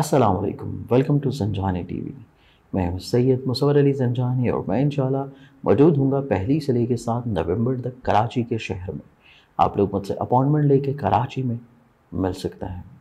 अस्सलाम वालेकुम welcome to जंजानी TV मैं हूं सैयद मुसवर अली जंजानी और मैं इंशाल्लाह मौजूद हूँगा पहली से लेकर सात नवंबर तक कराची के शहर में आप लोग मुझसे अपॉइंटमेंट लेके कराची में मिल सकते हैं